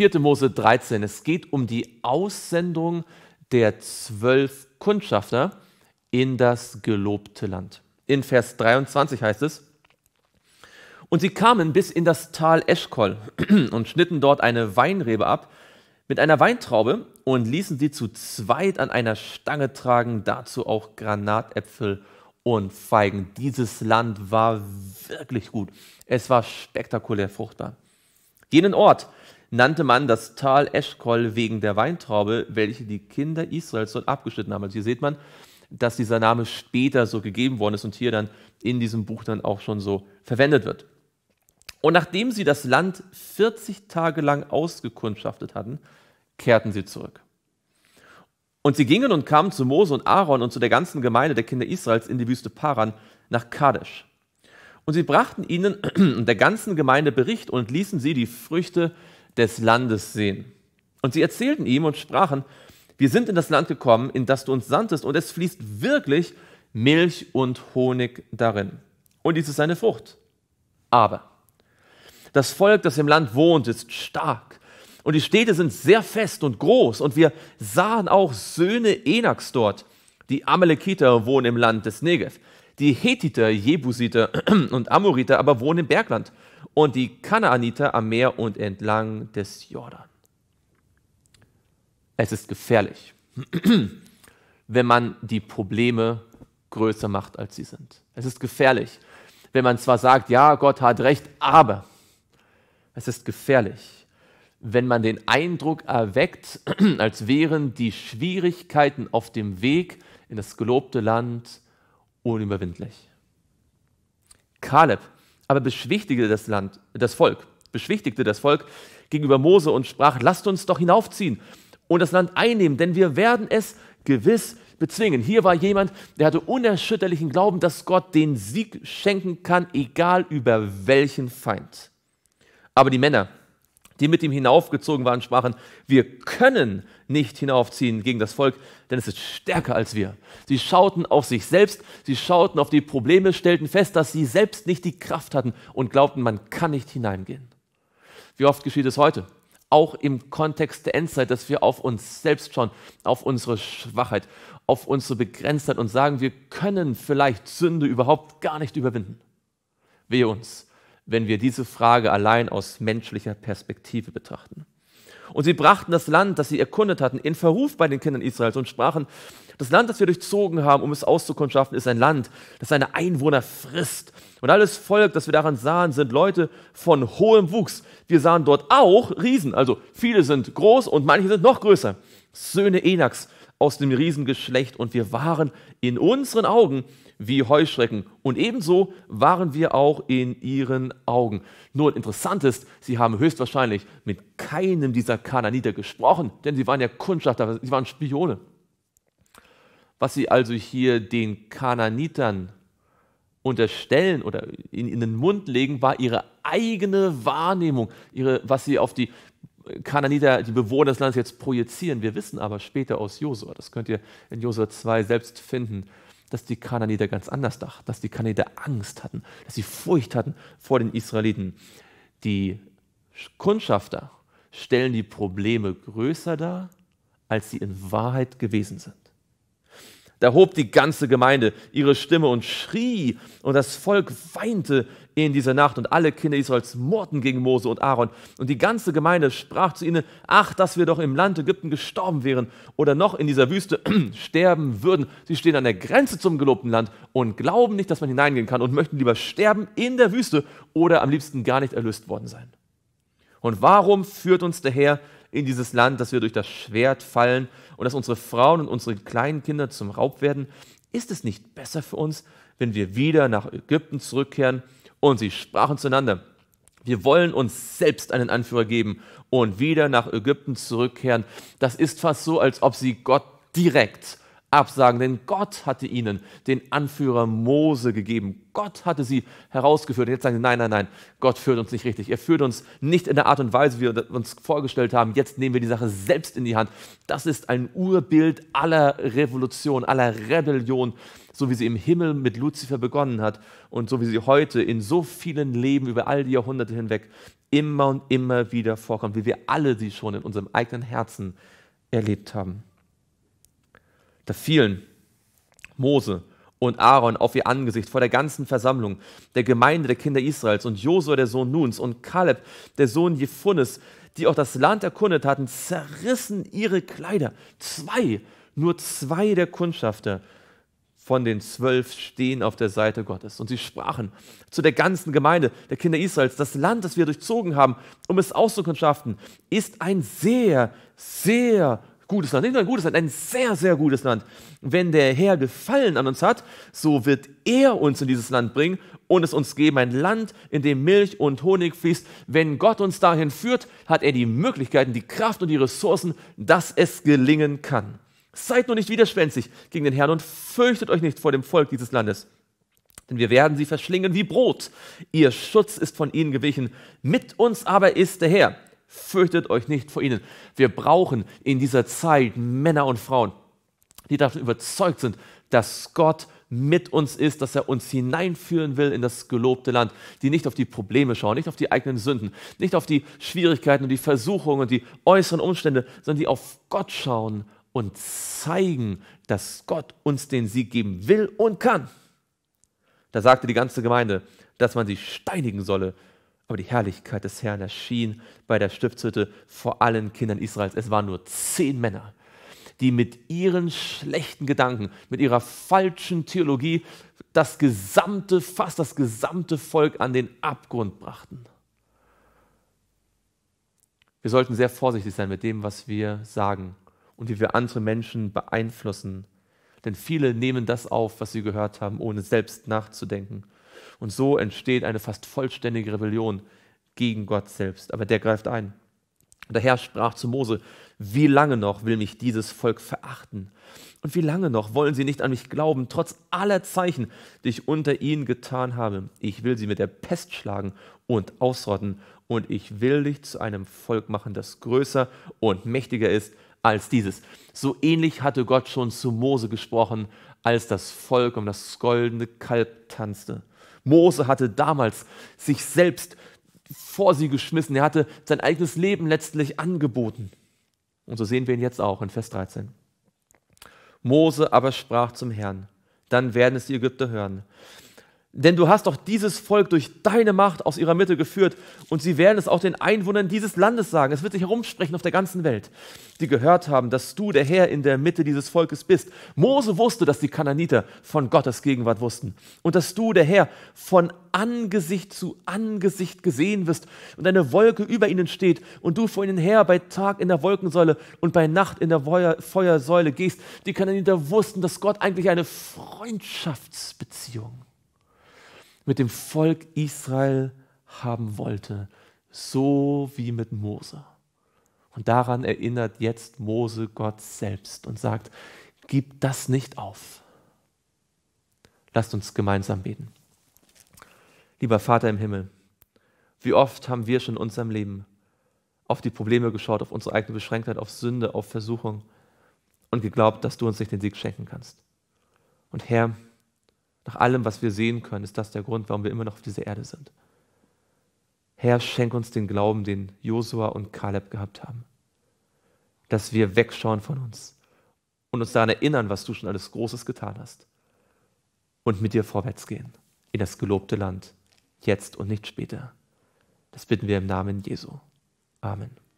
4. Mose 13. Es geht um die Aussendung der zwölf Kundschafter in das gelobte Land. In Vers 23 heißt es, und sie kamen bis in das Tal Eschkol und schnitten dort eine Weinrebe ab mit einer Weintraube und ließen sie zu zweit an einer Stange tragen, dazu auch Granatäpfel und Feigen. Dieses Land war wirklich gut. Es war spektakulär fruchtbar. Jenen Ort, nannte man das Tal Eschkol wegen der Weintraube, welche die Kinder Israels dort abgeschnitten haben. Also hier sieht man, dass dieser Name später so gegeben worden ist und hier dann in diesem Buch dann auch schon so verwendet wird. Und nachdem sie das Land 40 Tage lang ausgekundschaftet hatten, kehrten sie zurück. Und sie gingen und kamen zu Mose und Aaron und zu der ganzen Gemeinde der Kinder Israels in die Wüste Paran nach Kadesh. Und sie brachten ihnen und der ganzen Gemeinde Bericht und ließen sie die Früchte des Landes sehen. Und sie erzählten ihm und sprachen, wir sind in das Land gekommen, in das du uns sandtest, und es fließt wirklich Milch und Honig darin. Und dies ist seine Frucht. Aber das Volk, das im Land wohnt, ist stark. Und die Städte sind sehr fest und groß. Und wir sahen auch Söhne Enaks dort. Die Amalekiter wohnen im Land des Negev. Die Hethiter, Jebusiter und Amoriter aber wohnen im Bergland und die Kanaaniter am Meer und entlang des Jordan. Es ist gefährlich, wenn man die Probleme größer macht, als sie sind. Es ist gefährlich, wenn man zwar sagt, ja, Gott hat recht, aber es ist gefährlich, wenn man den Eindruck erweckt, als wären die Schwierigkeiten auf dem Weg in das gelobte Land unüberwindlich. Kaleb aber beschwichtigte das Land, das Volk, beschwichtigte das Volk gegenüber Mose und sprach, lasst uns doch hinaufziehen und das Land einnehmen, denn wir werden es gewiss bezwingen. Hier war jemand, der hatte unerschütterlichen Glauben, dass Gott den Sieg schenken kann, egal über welchen Feind. Aber die Männer, die mit ihm hinaufgezogen waren, sprachen, wir können nicht hinaufziehen gegen das Volk, denn es ist stärker als wir. Sie schauten auf sich selbst, sie schauten auf die Probleme, stellten fest, dass sie selbst nicht die Kraft hatten und glaubten, man kann nicht hineingehen. Wie oft geschieht es heute? Auch im Kontext der Endzeit, dass wir auf uns selbst schauen, auf unsere Schwachheit, auf unsere Begrenztheit und sagen, wir können vielleicht Sünde überhaupt gar nicht überwinden. Wehe uns wenn wir diese Frage allein aus menschlicher Perspektive betrachten. Und sie brachten das Land, das sie erkundet hatten, in Verruf bei den Kindern Israels und sprachen, das Land, das wir durchzogen haben, um es auszukundschaften, ist ein Land, das seine Einwohner frisst. Und alles Volk, das wir daran sahen, sind Leute von hohem Wuchs. Wir sahen dort auch Riesen, also viele sind groß und manche sind noch größer. Söhne Enaks, aus dem Riesengeschlecht und wir waren in unseren Augen wie Heuschrecken. Und ebenso waren wir auch in ihren Augen. Nur interessant ist, sie haben höchstwahrscheinlich mit keinem dieser Kananiter gesprochen, denn sie waren ja Kundschafter, sie waren Spione. Was sie also hier den Kananitern unterstellen oder in, in den Mund legen, war ihre eigene Wahrnehmung, ihre, was sie auf die Kananiter, die Bewohner des Landes jetzt projizieren. Wir wissen aber später aus Josua, das könnt ihr in Josua 2 selbst finden, dass die Kananiter ganz anders dachten, dass die Kananiter Angst hatten, dass sie Furcht hatten vor den Israeliten. Die Kundschafter stellen die Probleme größer dar, als sie in Wahrheit gewesen sind. Da hob die ganze Gemeinde ihre Stimme und schrie, und das Volk weinte in dieser Nacht, und alle Kinder Israels murrten gegen Mose und Aaron. Und die ganze Gemeinde sprach zu ihnen, ach, dass wir doch im Land Ägypten gestorben wären oder noch in dieser Wüste sterben würden. Sie stehen an der Grenze zum gelobten Land und glauben nicht, dass man hineingehen kann und möchten lieber sterben in der Wüste oder am liebsten gar nicht erlöst worden sein. Und warum führt uns der Herr in dieses Land, dass wir durch das Schwert fallen und dass unsere Frauen und unsere kleinen Kinder zum Raub werden? Ist es nicht besser für uns, wenn wir wieder nach Ägypten zurückkehren? Und sie sprachen zueinander, wir wollen uns selbst einen Anführer geben und wieder nach Ägypten zurückkehren. Das ist fast so, als ob sie Gott direkt absagen, denn Gott hatte ihnen den Anführer Mose gegeben. Gott hatte sie herausgeführt. Und jetzt sagen sie, nein, nein, nein, Gott führt uns nicht richtig. Er führt uns nicht in der Art und Weise, wie wir uns vorgestellt haben. Jetzt nehmen wir die Sache selbst in die Hand. Das ist ein Urbild aller Revolution, aller Rebellion, so wie sie im Himmel mit Luzifer begonnen hat und so wie sie heute in so vielen Leben über all die Jahrhunderte hinweg immer und immer wieder vorkommt, wie wir alle sie schon in unserem eigenen Herzen erlebt haben. Da fielen Mose und Aaron auf ihr Angesicht vor der ganzen Versammlung, der Gemeinde der Kinder Israels und Josua, der Sohn Nuns und Kaleb, der Sohn Jephunnes, die auch das Land erkundet hatten, zerrissen ihre Kleider. Zwei, nur zwei der Kundschafter von den zwölf stehen auf der Seite Gottes. Und sie sprachen zu der ganzen Gemeinde der Kinder Israels, das Land, das wir durchzogen haben, um es auszukundschaften, ist ein sehr, sehr gutes Land, nicht nur ein gutes Land, ein sehr, sehr gutes Land. Wenn der Herr Gefallen an uns hat, so wird er uns in dieses Land bringen und es uns geben, ein Land, in dem Milch und Honig fließt. Wenn Gott uns dahin führt, hat er die Möglichkeiten, die Kraft und die Ressourcen, dass es gelingen kann. Seid nur nicht widerspenstig gegen den Herrn und fürchtet euch nicht vor dem Volk dieses Landes denn wir werden sie verschlingen wie Brot. Ihr Schutz ist von ihnen gewichen, mit uns aber ist der Herr. Fürchtet euch nicht vor ihnen. Wir brauchen in dieser Zeit Männer und Frauen, die davon überzeugt sind, dass Gott mit uns ist, dass er uns hineinführen will in das gelobte Land, die nicht auf die Probleme schauen, nicht auf die eigenen Sünden, nicht auf die Schwierigkeiten und die Versuchungen und die äußeren Umstände, sondern die auf Gott schauen und zeigen, dass Gott uns den Sieg geben will und kann. Da sagte die ganze Gemeinde, dass man sie steinigen solle, aber die Herrlichkeit des Herrn erschien bei der Stiftshütte vor allen Kindern Israels. Es waren nur zehn Männer, die mit ihren schlechten Gedanken, mit ihrer falschen Theologie das gesamte, fast das gesamte Volk an den Abgrund brachten. Wir sollten sehr vorsichtig sein mit dem, was wir sagen und wie wir andere Menschen beeinflussen. Denn viele nehmen das auf, was sie gehört haben, ohne selbst nachzudenken. Und so entsteht eine fast vollständige Rebellion gegen Gott selbst. Aber der greift ein. Und der Herr sprach zu Mose, wie lange noch will mich dieses Volk verachten? Und wie lange noch wollen sie nicht an mich glauben, trotz aller Zeichen, die ich unter ihnen getan habe? Ich will sie mit der Pest schlagen und ausrotten, und ich will dich zu einem Volk machen, das größer und mächtiger ist als dieses. So ähnlich hatte Gott schon zu Mose gesprochen, als das Volk um das goldene Kalb tanzte. Mose hatte damals sich selbst vor sie geschmissen. Er hatte sein eigenes Leben letztlich angeboten. Und so sehen wir ihn jetzt auch in Vers 13. Mose aber sprach zum Herrn, dann werden es die Ägypter hören. Denn du hast doch dieses Volk durch deine Macht aus ihrer Mitte geführt und sie werden es auch den Einwohnern dieses Landes sagen. Es wird sich herumsprechen auf der ganzen Welt, die gehört haben, dass du der Herr in der Mitte dieses Volkes bist. Mose wusste, dass die Kananiter von Gottes Gegenwart wussten und dass du der Herr von Angesicht zu Angesicht gesehen wirst und eine Wolke über ihnen steht und du vor ihnen her bei Tag in der Wolkensäule und bei Nacht in der Feuersäule gehst. Die Kananiter wussten, dass Gott eigentlich eine Freundschaftsbeziehung mit dem Volk Israel haben wollte, so wie mit Mose. Und daran erinnert jetzt Mose Gott selbst und sagt, gib das nicht auf. Lasst uns gemeinsam beten. Lieber Vater im Himmel, wie oft haben wir schon in unserem Leben auf die Probleme geschaut, auf unsere eigene Beschränktheit, auf Sünde, auf Versuchung und geglaubt, dass du uns nicht den Sieg schenken kannst. Und Herr, nach allem, was wir sehen können, ist das der Grund, warum wir immer noch auf dieser Erde sind. Herr, schenk uns den Glauben, den Josua und Kaleb gehabt haben. Dass wir wegschauen von uns und uns daran erinnern, was du schon alles Großes getan hast. Und mit dir vorwärts gehen in das gelobte Land, jetzt und nicht später. Das bitten wir im Namen Jesu. Amen.